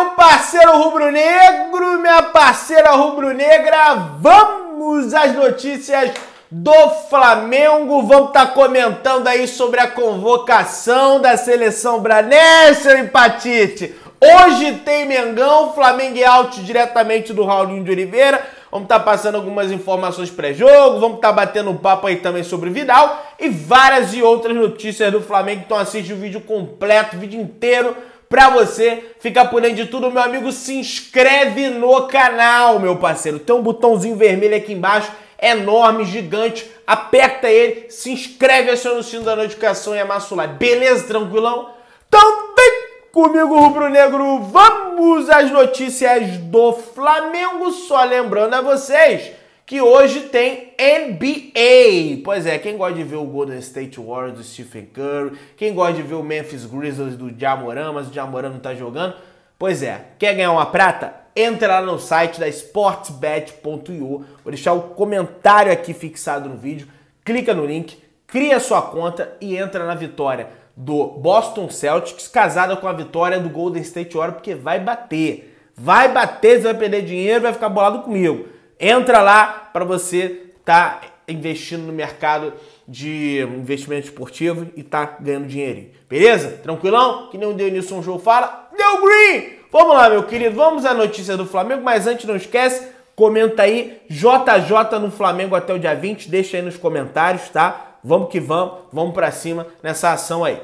Meu parceiro rubro-negro, minha parceira rubro-negra, vamos às notícias do Flamengo. Vamos estar tá comentando aí sobre a convocação da seleção e Empatite. Hoje tem Mengão, Flamengo e out diretamente do Raulinho de Oliveira. Vamos estar tá passando algumas informações pré-jogo, vamos estar tá batendo um papo aí também sobre Vidal e várias e outras notícias do Flamengo. Então assiste o vídeo completo, o vídeo inteiro para você ficar por dentro de tudo, meu amigo, se inscreve no canal, meu parceiro. Tem um botãozinho vermelho aqui embaixo, é enorme, gigante. Aperta ele, se inscreve, aciona o sino da notificação e amassa o like. Beleza, tranquilão? Então vem comigo, Rubro Negro. Vamos às notícias do Flamengo. Só lembrando a vocês que hoje tem NBA. Pois é, quem gosta de ver o Golden State Warriors do Stephen Curry, quem gosta de ver o Memphis Grizzlies do Jamoran, mas o Jamoran não tá jogando. Pois é, quer ganhar uma prata? Entra lá no site da sportsbet.io. Vou deixar o comentário aqui fixado no vídeo. Clica no link, cria sua conta e entra na vitória do Boston Celtics casada com a vitória do Golden State Warriors, porque vai bater. Vai bater, você vai perder dinheiro, vai ficar bolado comigo. Entra lá para você estar tá investindo no mercado de investimento esportivo e tá ganhando dinheirinho. Beleza? Tranquilão? Que nem o Denilson João fala. Deu green! Vamos lá, meu querido. Vamos à notícia do Flamengo, mas antes não esquece, comenta aí JJ no Flamengo até o dia 20, deixa aí nos comentários, tá? Vamos que vamos, vamos para cima nessa ação aí.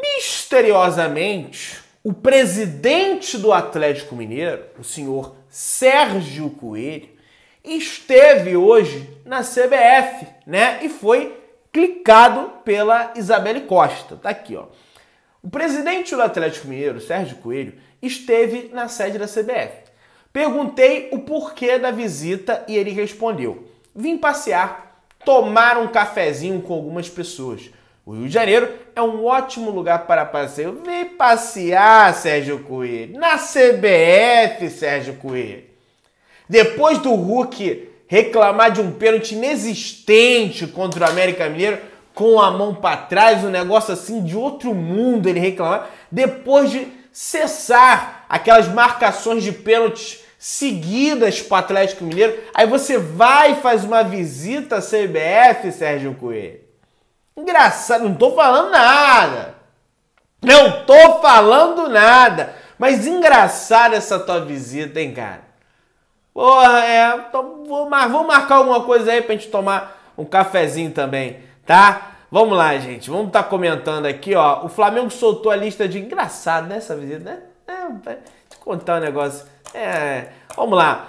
Misteriosamente, o presidente do Atlético Mineiro, o senhor Sérgio Coelho esteve hoje na CBF, né? E foi clicado pela Isabelle Costa. Tá aqui, ó. O presidente do Atlético Mineiro, Sérgio Coelho, esteve na sede da CBF. Perguntei o porquê da visita e ele respondeu: "Vim passear, tomar um cafezinho com algumas pessoas." O Rio de Janeiro é um ótimo lugar para passeio. Vem passear, Sérgio Coelho. Na CBF, Sérgio Coelho. Depois do Hulk reclamar de um pênalti inexistente contra o América Mineiro, com a mão para trás, um negócio assim de outro mundo, ele reclamar. Depois de cessar aquelas marcações de pênaltis seguidas para o Atlético Mineiro, aí você vai e faz uma visita à CBF, Sérgio Coelho. Engraçado, não tô falando nada. Não tô falando nada. Mas engraçada essa tua visita, hein, cara? Porra, é. Tô, vou, vou marcar alguma coisa aí pra gente tomar um cafezinho também, tá? Vamos lá, gente. Vamos estar tá comentando aqui, ó. O Flamengo soltou a lista de engraçado nessa essa visita, né? É, te contar um negócio. É, vamos lá.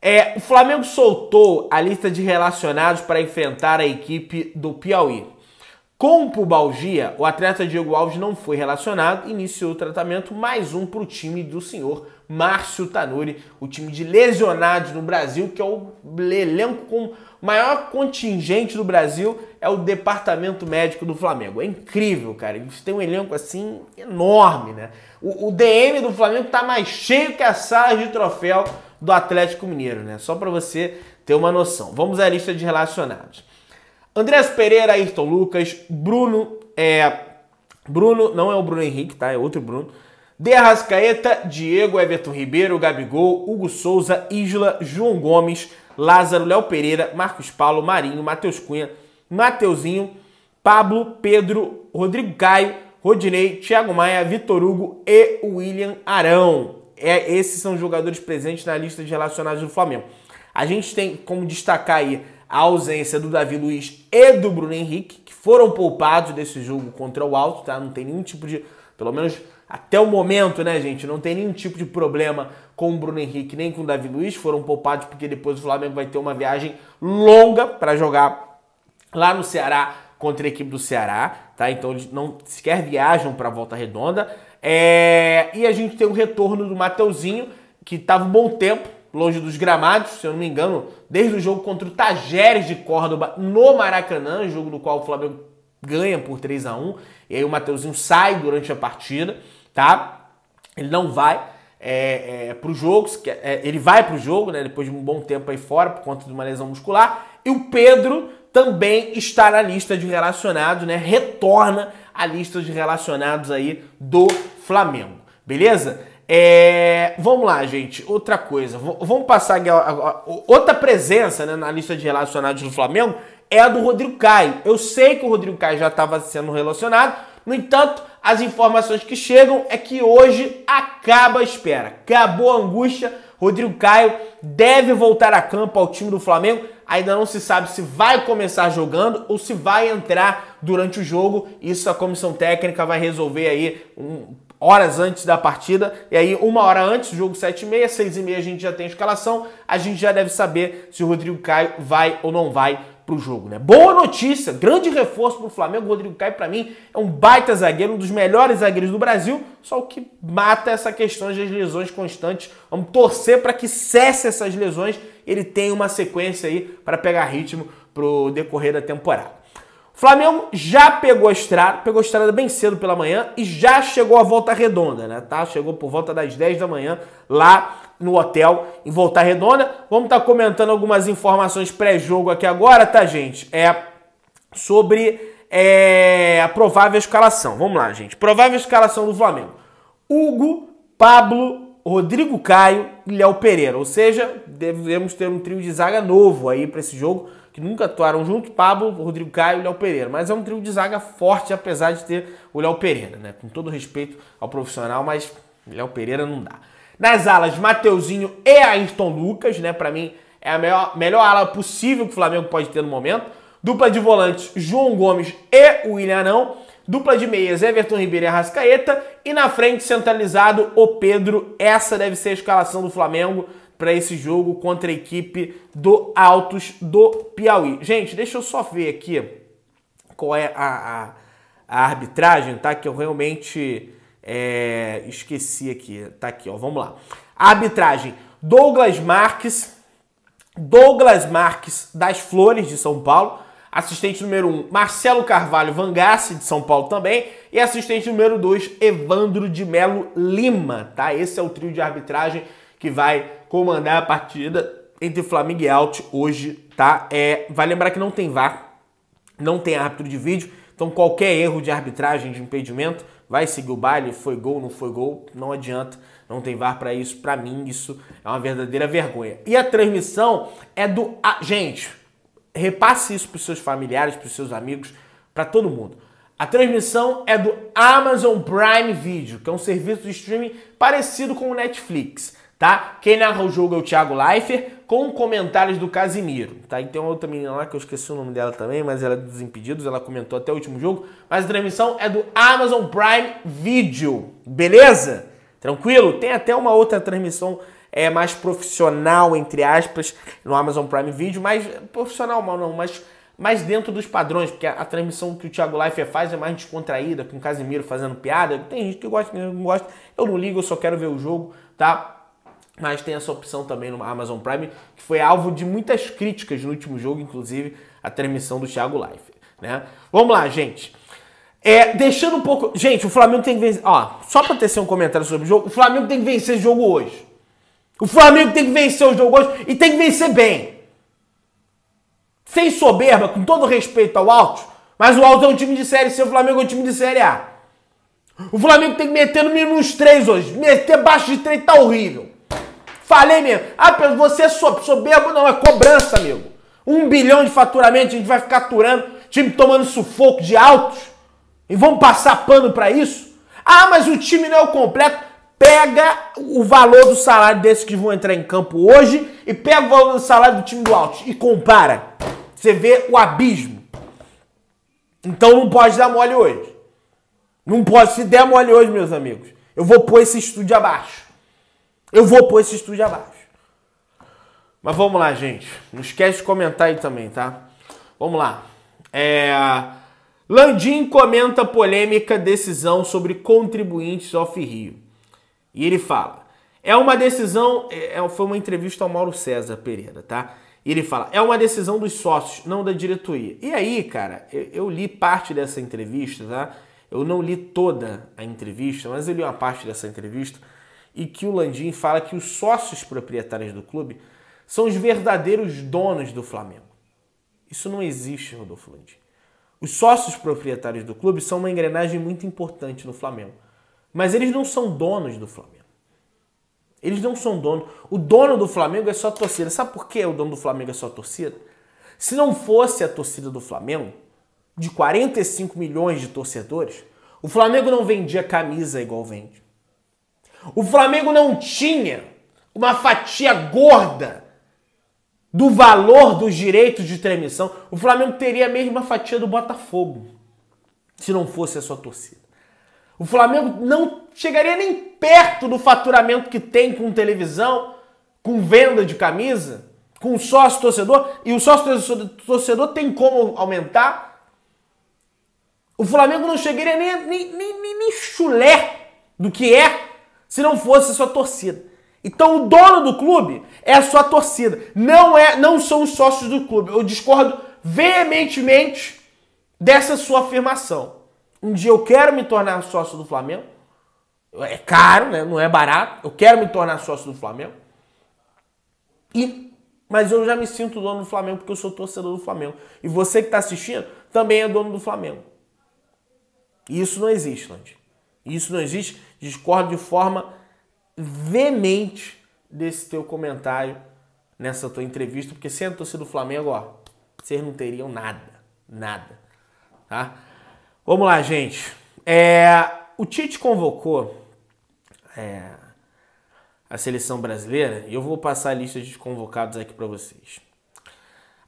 É, o Flamengo soltou a lista de relacionados para enfrentar a equipe do Piauí. Com pubalgia, o atleta Diego Alves não foi relacionado, iniciou o tratamento mais um para o time do senhor Márcio Tanuri, o time de lesionados no Brasil, que é o elenco com maior contingente do Brasil, é o departamento médico do Flamengo. É incrível, cara. Eles têm um elenco assim enorme, né? O, o DM do Flamengo tá mais cheio que a sala de troféu do Atlético Mineiro, né? Só para você ter uma noção. Vamos à lista de relacionados. Andrés Pereira, Ayrton Lucas, Bruno, é, Bruno, não é o Bruno Henrique, tá? É outro Bruno. De Arrascaeta, Diego, Everton Ribeiro, Gabigol, Hugo Souza, Isla, João Gomes, Lázaro, Léo Pereira, Marcos Paulo, Marinho, Matheus Cunha, Mateuzinho, Pablo, Pedro, Rodrigo Caio, Rodinei, Thiago Maia, Vitor Hugo e William Arão. É, esses são os jogadores presentes na lista de relacionados do Flamengo. A gente tem como destacar aí a ausência do Davi Luiz e do Bruno Henrique, que foram poupados desse jogo contra o Alto, tá? Não tem nenhum tipo de, pelo menos até o momento, né, gente? Não tem nenhum tipo de problema com o Bruno Henrique nem com o Davi Luiz, foram poupados porque depois o Flamengo vai ter uma viagem longa para jogar lá no Ceará contra a equipe do Ceará, tá? Então eles não sequer viajam para Volta Redonda. É... E a gente tem o retorno do Mateuzinho, que estava um bom tempo, longe dos gramados, se eu não me engano, desde o jogo contra o Tajeres de Córdoba no Maracanã, jogo no qual o Flamengo ganha por 3 a 1 e aí o Mateuzinho sai durante a partida, tá? Ele não vai é, é, pro jogo, é, ele vai pro jogo, né? Depois de um bom tempo aí fora, por conta de uma lesão muscular. E o Pedro também está na lista de relacionados, né? Retorna à lista de relacionados aí do Flamengo, beleza? É, vamos lá, gente. Outra coisa. vamos passar aqui. Outra presença né, na lista de relacionados do Flamengo é a do Rodrigo Caio. Eu sei que o Rodrigo Caio já estava sendo relacionado. No entanto, as informações que chegam é que hoje acaba a espera. Acabou a angústia. Rodrigo Caio deve voltar a campo ao time do Flamengo. Ainda não se sabe se vai começar jogando ou se vai entrar durante o jogo. Isso a comissão técnica vai resolver aí um horas antes da partida, e aí uma hora antes, jogo 7 e meia, 6 e meia a gente já tem a escalação, a gente já deve saber se o Rodrigo Caio vai ou não vai para o jogo, né? Boa notícia, grande reforço para o Flamengo, o Rodrigo Caio para mim é um baita zagueiro, um dos melhores zagueiros do Brasil, só o que mata essa questão das lesões constantes, vamos torcer para que cesse essas lesões, ele tenha uma sequência aí para pegar ritmo pro decorrer da temporada. Flamengo já pegou a estrada, pegou a estrada bem cedo pela manhã e já chegou à volta redonda, né? Tá? Chegou por volta das 10 da manhã lá no hotel em Volta Redonda. Vamos estar tá comentando algumas informações pré-jogo aqui agora, tá, gente? É sobre é, a provável escalação. Vamos lá, gente. Provável escalação do Flamengo. Hugo, Pablo, Rodrigo Caio e Léo Pereira. Ou seja, devemos ter um trio de zaga novo aí para esse jogo que nunca atuaram junto, Pablo, Rodrigo Caio e Léo Pereira. Mas é um trio de zaga forte, apesar de ter o Léo Pereira, né? Com todo respeito ao profissional, mas Léo Pereira não dá. Nas alas, Mateuzinho e Ayrton Lucas, né? Para mim é a melhor, melhor ala possível que o Flamengo pode ter no momento. Dupla de volantes, João Gomes e William Anão. Dupla de meias, Everton Ribeiro e Arrascaeta. E na frente, centralizado, o Pedro. Essa deve ser a escalação do Flamengo para esse jogo contra a equipe do Altos do Piauí. Gente, deixa eu só ver aqui qual é a, a, a arbitragem, tá? Que eu realmente é, esqueci aqui. Tá aqui, ó. Vamos lá. Arbitragem: Douglas Marques, Douglas Marques das Flores de São Paulo. Assistente número 1, um, Marcelo Carvalho Vangassi, de São Paulo também. E assistente número 2, Evandro de Melo Lima, tá? Esse é o trio de arbitragem que vai comandar a partida entre Flamengo e Alt hoje, tá? É, vai lembrar que não tem VAR, não tem árbitro de vídeo, então qualquer erro de arbitragem, de impedimento, vai seguir o baile, foi gol, não foi gol, não adianta, não tem VAR para isso, para mim isso é uma verdadeira vergonha. E a transmissão é do... gente, repasse isso pros seus familiares, pros seus amigos, para todo mundo. A transmissão é do Amazon Prime Video, que é um serviço de streaming parecido com o Netflix tá? Quem narra o jogo é o Thiago Leifert, com comentários do Casimiro, tá? E tem uma outra menina lá que eu esqueci o nome dela também, mas ela é dos Impedidos, ela comentou até o último jogo. Mas a transmissão é do Amazon Prime Video, beleza? Tranquilo? Tem até uma outra transmissão é mais profissional, entre aspas, no Amazon Prime Video, mas profissional mal não, mas mais dentro dos padrões, porque a, a, transmissão que o Thiago Leifert faz é mais descontraída, com o Casimiro fazendo piada. Tem gente que gosta, que não gosta. Eu não ligo, eu só quero ver o jogo, tá? mas tem essa opção também no Amazon Prime, que foi alvo de muitas críticas no último jogo, inclusive a transmissão do Thiago Life. Né? Vamos lá, gente. É, deixando um pouco. Gente, o Flamengo tem que vencer. Ó, só para ter um comentário sobre o jogo, o Flamengo tem que vencer o jogo hoje. O Flamengo tem que vencer o jogo hoje e tem que vencer bem. Sem soberba, com todo respeito ao Alto, mas o Alto é um time de Série C, o Flamengo é um time de Série A. O Flamengo tem que meter no mínimo uns três hoje. Meter baixo de três tá horrível. Falei mesmo. Ah, você é soberbo? Não, é cobrança, amigo. Um bilhão de faturamento, a gente vai ficar aturando, time tomando sufoco de altos. E vamos passar pano para isso? Ah, mas o time não é o completo. Pega o valor do salário desses que vão entrar em campo hoje e pega o valor do salário do time do alto e compara. Você vê o abismo. Então não pode dar mole hoje. Não pode se der mole hoje, meus amigos. Eu vou pôr esse estúdio abaixo. Eu vou pôr esse estúdio abaixo. Mas vamos lá, gente. Não esquece de comentar aí também, tá? Vamos lá. É... Landim comenta polêmica decisão sobre contribuintes off-Rio. E ele fala: é uma decisão. É, é, foi uma entrevista ao Mauro César Pereira, tá? E ele fala: é uma decisão dos sócios, não da diretoria. E aí, cara, eu, eu li parte dessa entrevista, tá? Eu não li toda a entrevista, mas eu li uma parte dessa entrevista e que o Landim fala que os sócios proprietários do clube são os verdadeiros donos do Flamengo. Isso não existe, Rodolfo Landim. Os sócios proprietários do clube são uma engrenagem muito importante no Flamengo, mas eles não são donos do Flamengo. Eles não são donos. O dono do Flamengo é só a torcida. Sabe por que o dono do Flamengo é só a torcida? Se não fosse a torcida do Flamengo, de 45 milhões de torcedores, o Flamengo não vendia camisa igual vende. O Flamengo não tinha uma fatia gorda do valor dos direitos de transmissão. O Flamengo teria a mesma fatia do Botafogo se não fosse a sua torcida. O Flamengo não chegaria nem perto do faturamento que tem com televisão, com venda de camisa, com sócio torcedor, e o sócio torcedor tem como aumentar. O Flamengo não chegaria nem, nem, nem, nem chulé do que é se não fosse sua torcida. Então o dono do clube é a sua torcida, não é, não são os sócios do clube. Eu discordo veementemente dessa sua afirmação. Um dia eu quero me tornar sócio do Flamengo. É caro, né? Não é barato. Eu quero me tornar sócio do Flamengo. E mas eu já me sinto dono do Flamengo porque eu sou torcedor do Flamengo. E você que está assistindo também é dono do Flamengo. E isso não existe, Landim isso não existe. Discordo de forma veemente desse teu comentário nessa tua entrevista, porque sem é a torcida do Flamengo, ó, vocês não teriam nada. Nada. Tá? Vamos lá, gente. É, o Tite convocou é, a seleção brasileira e eu vou passar a lista de convocados aqui para vocês.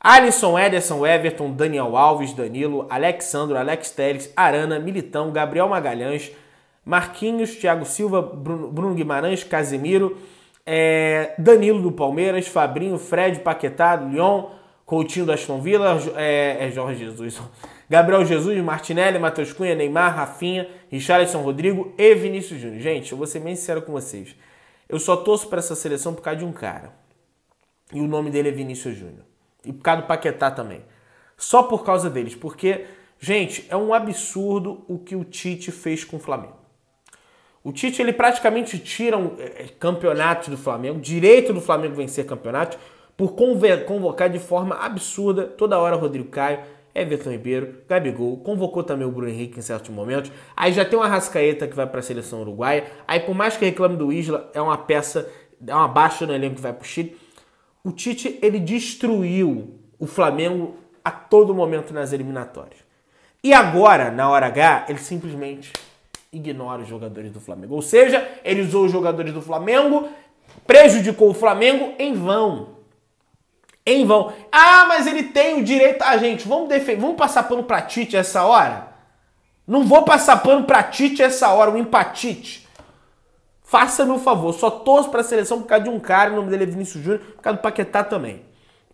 Alisson, Ederson, Everton, Daniel Alves, Danilo, Alexandro, Alex Teles, Arana, Militão, Gabriel Magalhães, Marquinhos, Thiago Silva, Bruno, Bruno Guimarães, Casimiro, é, Danilo do Palmeiras, Fabrinho, Fred, Paquetá, Lyon, Coutinho do Aston Villa, é, é Jorge Jesus, Gabriel Jesus, Martinelli, Matheus Cunha, Neymar, Rafinha, Richarlison Rodrigo e Vinícius Júnior. Gente, eu vou ser bem sincero com vocês. Eu só torço para essa seleção por causa de um cara. E o nome dele é Vinícius Júnior. E por causa do Paquetá também. Só por causa deles, porque, gente, é um absurdo o que o Tite fez com o Flamengo. O Tite ele praticamente tira um, é, é do Flamengo, direito do Flamengo vencer campeonato, por convocar de forma absurda toda hora Rodrigo Caio, Everton Ribeiro, Gabigol, convocou também o Bruno Henrique em certos momentos. Aí já tem uma Rascaeta que vai para a seleção uruguaia. Aí por mais que reclame do Isla, é uma peça, é uma baixa no elenco que vai para o Chile. O Tite ele destruiu o Flamengo a todo momento nas eliminatórias. E agora, na hora H, ele simplesmente ignora os jogadores do Flamengo. Ou seja, ele usou os jogadores do Flamengo, prejudicou o Flamengo em vão. Em vão. Ah, mas ele tem o direito. Ah, gente, vamos, vamos passar pano pra Tite essa hora? Não vou passar pano pra Tite essa hora, um empatite. Faça-me um favor, só torço pra seleção por causa de um cara, o nome dele é Vinícius Júnior, por causa do Paquetá também,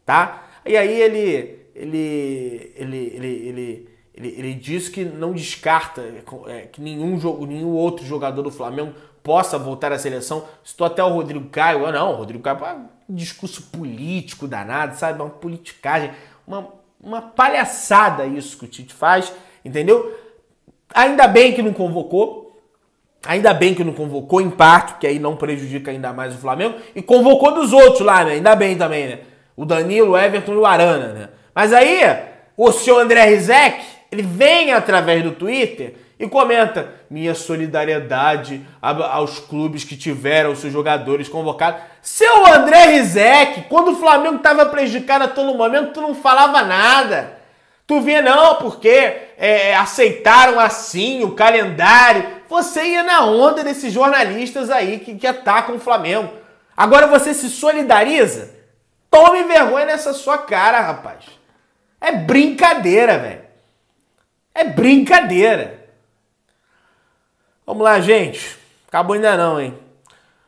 tá? E aí ele, ele, ele, ele, ele ele, ele diz que não descarta é, é, que nenhum, jogo, nenhum outro jogador do Flamengo possa voltar à seleção. Estou até o Rodrigo Caio. Ah, não, o Rodrigo Caio, ah, discurso político danado, sabe? Uma politicagem, uma, uma palhaçada isso que o Tite faz, entendeu? Ainda bem que não convocou. Ainda bem que não convocou em parte, que aí não prejudica ainda mais o Flamengo. E convocou dos outros lá, né? Ainda bem também, né? O Danilo, o Everton e o Arana, né? Mas aí, o senhor André Rizek ele vem através do Twitter e comenta: minha solidariedade aos clubes que tiveram seus jogadores convocados. Seu André Rizek, quando o Flamengo estava prejudicado a todo momento, tu não falava nada. Tu via, não, porque é, é, aceitaram assim o calendário. Você ia na onda desses jornalistas aí que, que atacam o Flamengo. Agora você se solidariza? Tome vergonha nessa sua cara, rapaz. É brincadeira, velho. É brincadeira. Vamos lá, gente. Acabou ainda não, hein?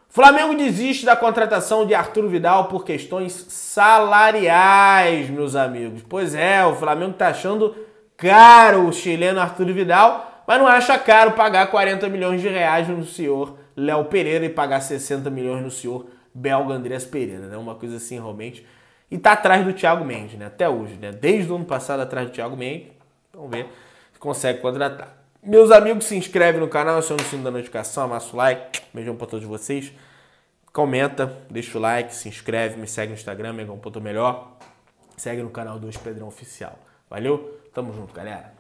Flamengo desiste da contratação de Arthur Vidal por questões salariais, meus amigos. Pois é, o Flamengo tá achando caro o chileno Arthur Vidal, mas não acha caro pagar 40 milhões de reais no senhor Léo Pereira e pagar 60 milhões no senhor belga Andrés Pereira, né? Uma coisa assim realmente. E tá atrás do Thiago Mendes, né? Até hoje, né? Desde o ano passado atrás do Thiago Mendes. Vamos ver consegue contratar. Meus amigos, se inscreve no canal, aciona o sino da notificação, amassa o like. Beijão para todos vocês. Comenta, deixa o like, se inscreve, me segue no Instagram, megão.melhor. Segue no canal do Pedrão Oficial. Valeu? Tamo junto, galera.